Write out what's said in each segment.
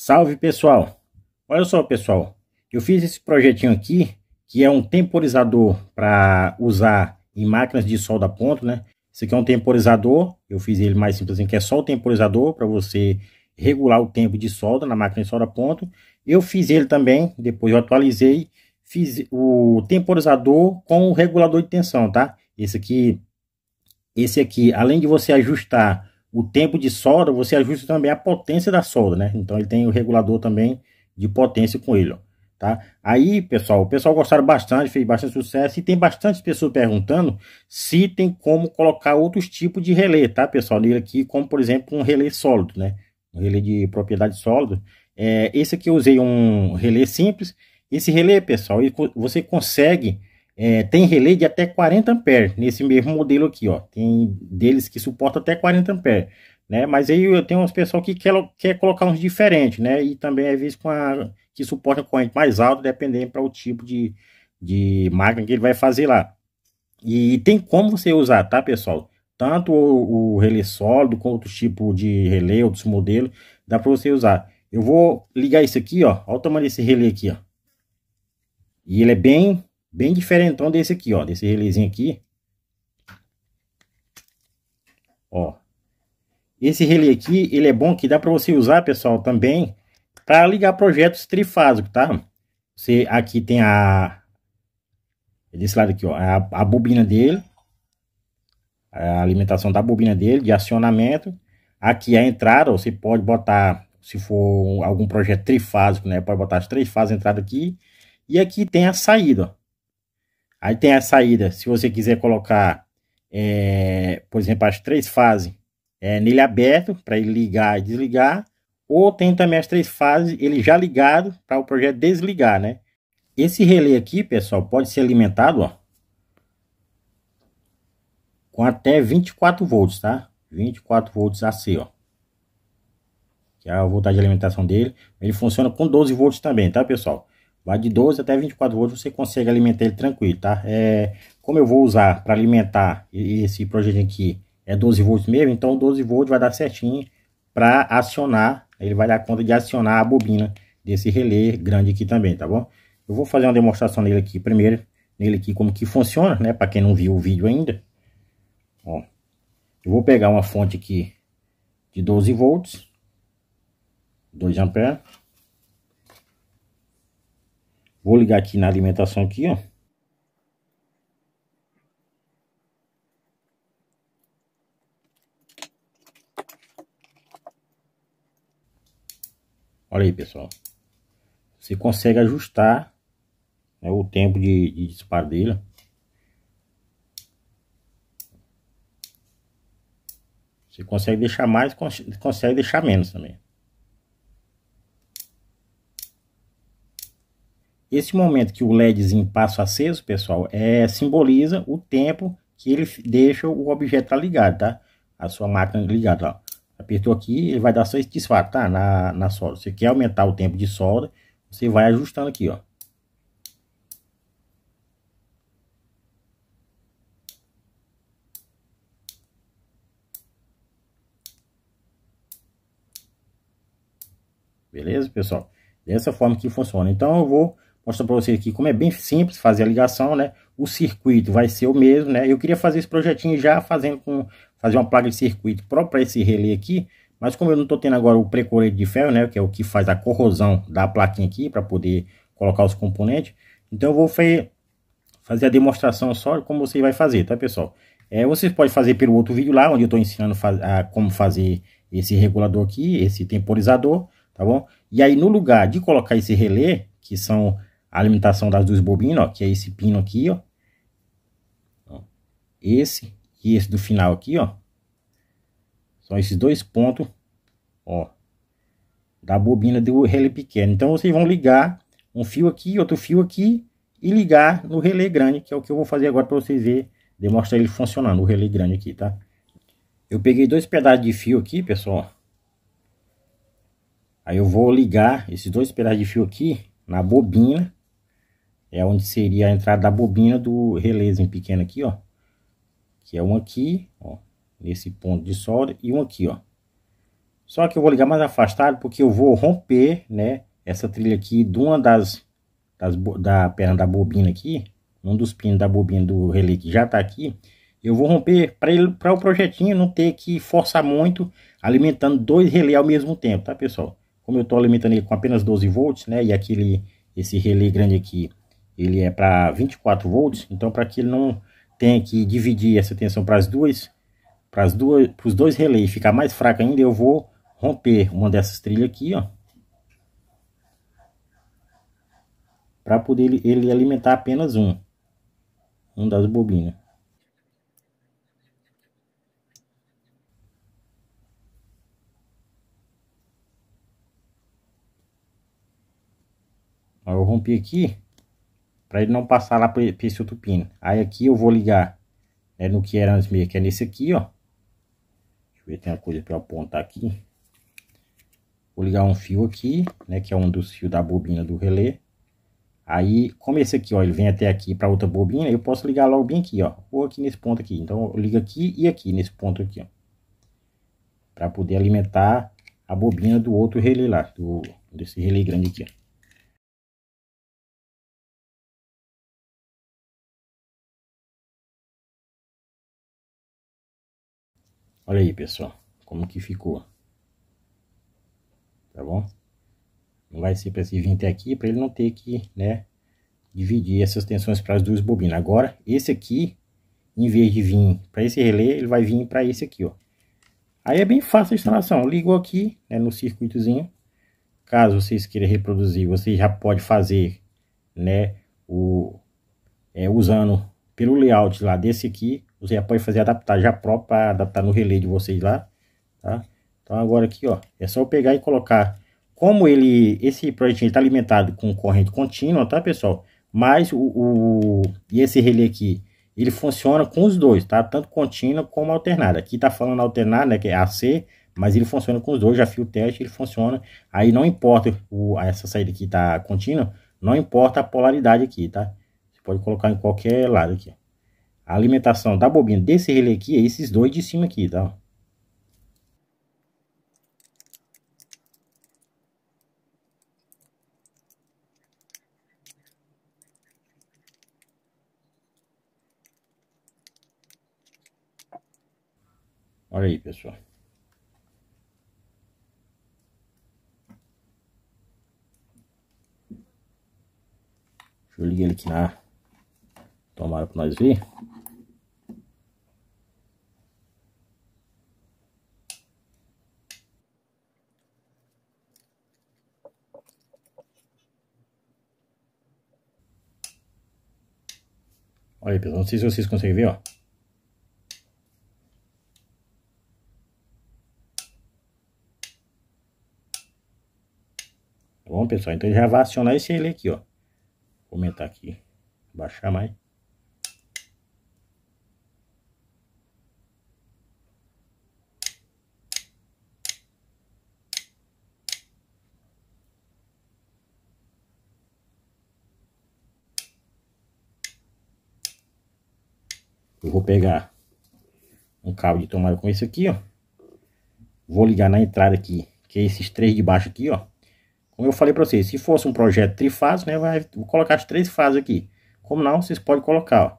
Salve pessoal! Olha só pessoal, eu fiz esse projetinho aqui, que é um temporizador para usar em máquinas de solda ponto, né? Esse aqui é um temporizador, eu fiz ele mais simples, assim, que é só o temporizador para você regular o tempo de solda na máquina de solda ponto. Eu fiz ele também, depois eu atualizei, fiz o temporizador com o regulador de tensão, tá? Esse aqui, esse aqui, além de você ajustar o tempo de solda, você ajusta também a potência da solda, né? Então ele tem o regulador também de potência com ele, ó, tá? Aí, pessoal, o pessoal gostaram bastante, fez bastante sucesso e tem bastante pessoas perguntando se tem como colocar outros tipos de relé, tá, pessoal? Nele aqui, como por exemplo um relé sólido, né? Um relé de propriedade sólida. É, esse aqui eu usei um relé simples. Esse relé, pessoal, você consegue é, tem relé de até 40 amperes nesse mesmo modelo aqui, ó. Tem deles que suporta até 40 amperes né? Mas aí eu tenho umas pessoal que quer, quer colocar uns diferentes, né? E também às vezes com a que suporta corrente mais alta, dependendo para o tipo de, de máquina que ele vai fazer lá. E tem como você usar, tá, pessoal? Tanto o, o relé sólido quanto outro tipo de relé, outros modelos, dá para você usar. Eu vou ligar isso aqui, ó. Olha o tamanho desse relé aqui, ó. E ele é bem Bem diferentão desse aqui, ó. Desse relezinho aqui. Ó. Esse relé aqui, ele é bom que dá para você usar, pessoal, também para ligar projetos trifásicos, tá? Você aqui tem a é desse lado aqui, ó, a, a bobina dele, a alimentação da bobina dele de acionamento. Aqui a entrada, você pode botar, se for algum projeto trifásico, né? Pode botar as três fases entrada aqui. E aqui tem a saída, ó. Aí tem a saída, se você quiser colocar, é, por exemplo, as três fases é, nele aberto, para ele ligar e desligar, ou tem também as três fases, ele já ligado para o projeto desligar, né? Esse relé aqui, pessoal, pode ser alimentado, ó, com até 24 volts, tá? 24 volts AC, ó. Que é a voltagem de alimentação dele. Ele funciona com 12 volts também, tá, pessoal? Vai de 12 até 24 volts, você consegue alimentar ele tranquilo, tá? É, como eu vou usar para alimentar esse projetinho aqui é 12 volts mesmo, então 12 volts vai dar certinho para acionar, ele vai dar conta de acionar a bobina desse relé grande aqui também, tá bom? Eu vou fazer uma demonstração nele aqui primeiro, nele aqui como que funciona, né? Para quem não viu o vídeo ainda. Ó, eu vou pegar uma fonte aqui de 12 volts, 2 amperes Vou ligar aqui na alimentação aqui, ó. Olha aí, pessoal. Você consegue ajustar né, o tempo de, de disparo dele. Você consegue deixar mais, consegue deixar menos também. Esse momento que o LEDzinho passa aceso, pessoal, é, simboliza o tempo que ele deixa o objeto tá ligado, tá? A sua máquina ligada, ó. Apertou aqui, ele vai dar só esse disparo, tá? Na, na solda. Você quer aumentar o tempo de solda, você vai ajustando aqui, ó. Beleza, pessoal? Dessa forma que funciona. Então, eu vou mostrar para vocês aqui como é bem simples fazer a ligação, né? O circuito vai ser o mesmo, né? Eu queria fazer esse projetinho já fazendo com fazer uma placa de circuito própria esse relé aqui, mas como eu não estou tendo agora o precoleiro de ferro, né, que é o que faz a corrosão da plaquinha aqui para poder colocar os componentes, então eu vou fazer a demonstração só como você vai fazer, tá pessoal? É, vocês podem fazer pelo outro vídeo lá, onde eu estou ensinando faz, a, como fazer esse regulador aqui, esse temporizador, tá bom? E aí no lugar de colocar esse relé, que são a alimentação das duas bobinas, ó, que é esse pino aqui, ó. Esse e esse do final aqui, ó. São esses dois pontos, ó, da bobina do relé pequeno. Então, vocês vão ligar um fio aqui, outro fio aqui e ligar no relé grande, que é o que eu vou fazer agora para vocês verem, demonstrar ele funcionando, o relé grande aqui, tá? Eu peguei dois pedaços de fio aqui, pessoal. Aí eu vou ligar esses dois pedaços de fio aqui na bobina é onde seria a entrada da bobina do relézinho pequeno aqui, ó. Que é um aqui, ó, nesse ponto de solda e um aqui, ó. Só que eu vou ligar mais afastado porque eu vou romper, né, essa trilha aqui de uma das, das da perna da bobina aqui, um dos pinos da bobina do relé que já tá aqui, eu vou romper para o projetinho não ter que forçar muito alimentando dois relés ao mesmo tempo, tá pessoal? Como eu estou alimentando ele com apenas 12 volts, né? E aquele, esse relé grande aqui ele é para 24 volts, então para que ele não tenha que dividir essa tensão para as duas, para as duas, para os dois relés ficar mais fraco ainda, eu vou romper uma dessas trilhas aqui, ó, para poder ele alimentar apenas um, um das bobinas. Eu rompi aqui, para ele não passar lá para esse outro pino. Aí aqui eu vou ligar né, no que era antes mesmo, que é nesse aqui, ó. Deixa eu ver, tem uma coisa para apontar aqui. Vou ligar um fio aqui, né, que é um dos fios da bobina do relé. Aí, como esse aqui, ó, ele vem até aqui para outra bobina, eu posso ligar logo bem aqui, ó, ou aqui nesse ponto aqui. Então, eu ligo aqui e aqui nesse ponto aqui, ó. Para poder alimentar a bobina do outro relé lá, do, desse relé grande aqui, ó. Olha aí, pessoal, como que ficou. Tá bom? Não vai ser para esse vinte aqui, para ele não ter que, né, dividir essas tensões para as duas bobinas. Agora, esse aqui, em vez de vir para esse relé, ele vai vir para esse aqui, ó. Aí é bem fácil a instalação. Ligou aqui, né, no circuitozinho. Caso vocês queiram reproduzir, você já pode fazer, né, o é, usando pelo layout lá desse aqui você já pode fazer adaptar já próprio para adaptar no relé de vocês lá, tá? Então agora aqui, ó, é só eu pegar e colocar. Como ele, esse projetinho está alimentado com corrente contínua, tá, pessoal? Mas o, o e esse relé aqui, ele funciona com os dois, tá? Tanto contínua como alternada. Aqui tá falando alternada né, que é AC, mas ele funciona com os dois, já fiz o teste, ele funciona. Aí não importa o, essa saída aqui tá contínua, não importa a polaridade aqui, tá? Você pode colocar em qualquer lado aqui. A alimentação da bobina desse relé aqui é esses dois de cima aqui, tá? Olha aí, pessoal. Deixa eu ligar ele aqui na tomara para nós ver. Olha pessoal, não sei se vocês conseguem ver, ó. Tá bom, pessoal? Então já vai acionar esse relé aqui, ó. Vou aumentar aqui, baixar mais. Eu vou pegar um cabo de tomada com esse aqui, ó. Vou ligar na entrada aqui, que é esses três de baixo aqui, ó. Como eu falei para vocês, se fosse um projeto trifásico, né, vai vou colocar as três fases aqui. Como não, vocês podem colocar, ó.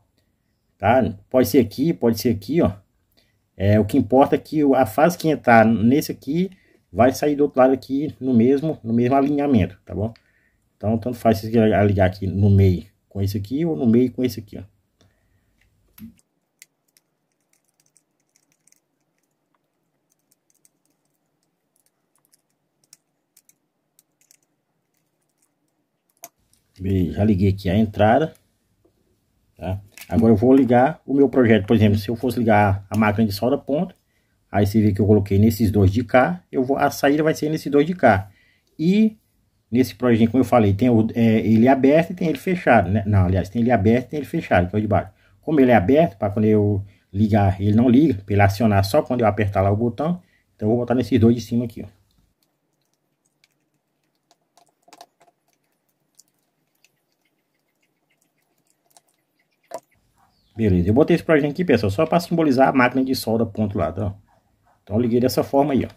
Tá? Pode ser aqui, pode ser aqui, ó. É, o que importa é que a fase que entrar nesse aqui vai sair do outro lado aqui no mesmo, no mesmo alinhamento, tá bom? Então, tanto faz se ligar aqui no meio com esse aqui ou no meio com esse aqui, ó. já liguei aqui a entrada, tá? Agora eu vou ligar o meu projeto, por exemplo, se eu fosse ligar a máquina de solda ponto, aí você vê que eu coloquei nesses dois de cá, eu vou, a saída vai ser nesses dois de cá. E nesse projeto, como eu falei, tem o, é, ele é aberto e tem ele fechado, né? Não, aliás, tem ele aberto e tem ele fechado, que é o de baixo. Como ele é aberto, para quando eu ligar, ele não liga, para ele acionar só quando eu apertar lá o botão, então eu vou botar nesses dois de cima aqui, ó. Beleza, eu botei esse projeto aqui, pessoal, só para simbolizar a máquina de solda ponto lado, ó. Tá? Então eu liguei dessa forma aí, ó.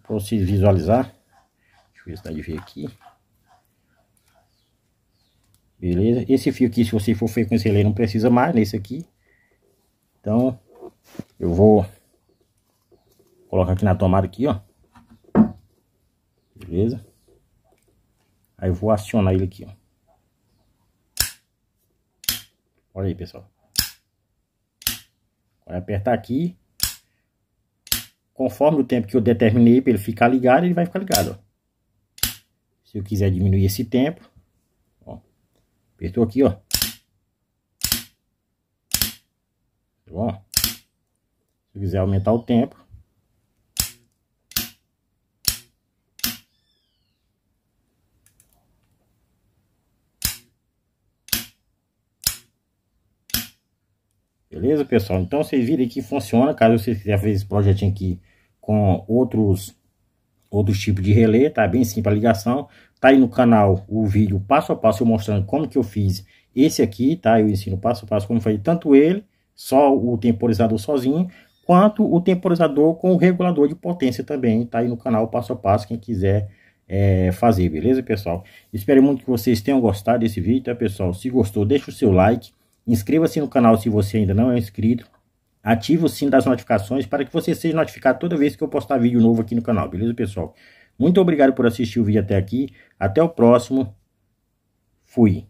Para vocês visualizar. Deixa eu ver se dá de ver aqui. Beleza, esse fio aqui, se você for feito com esse ele não precisa mais nesse aqui. Então, eu vou colocar aqui na tomada aqui, ó. Beleza? Aí eu vou acionar ele aqui, ó. Olha aí, pessoal. Vai apertar aqui, conforme o tempo que eu determinei para ele ficar ligado, ele vai ficar ligado. Ó. Se eu quiser diminuir esse tempo, ó, apertou aqui, ó. Tá bom? Se eu quiser aumentar o tempo, Beleza, pessoal? Então vocês viram que funciona, caso vocês quiserem fazer esse projetinho aqui com outros outros tipos de relé, tá bem simples a ligação. Tá aí no canal o vídeo passo a passo mostrando como que eu fiz esse aqui, tá? Eu ensino passo a passo como fazer tanto ele, só o temporizador sozinho, quanto o temporizador com o regulador de potência também, tá aí no canal passo a passo, quem quiser é, fazer, beleza, pessoal? Espero muito que vocês tenham gostado desse vídeo, tá, pessoal? Se gostou, deixa o seu like, Inscreva-se no canal se você ainda não é inscrito. Ative o sino das notificações para que você seja notificado toda vez que eu postar vídeo novo aqui no canal, beleza, pessoal? Muito obrigado por assistir o vídeo até aqui. Até o próximo. Fui.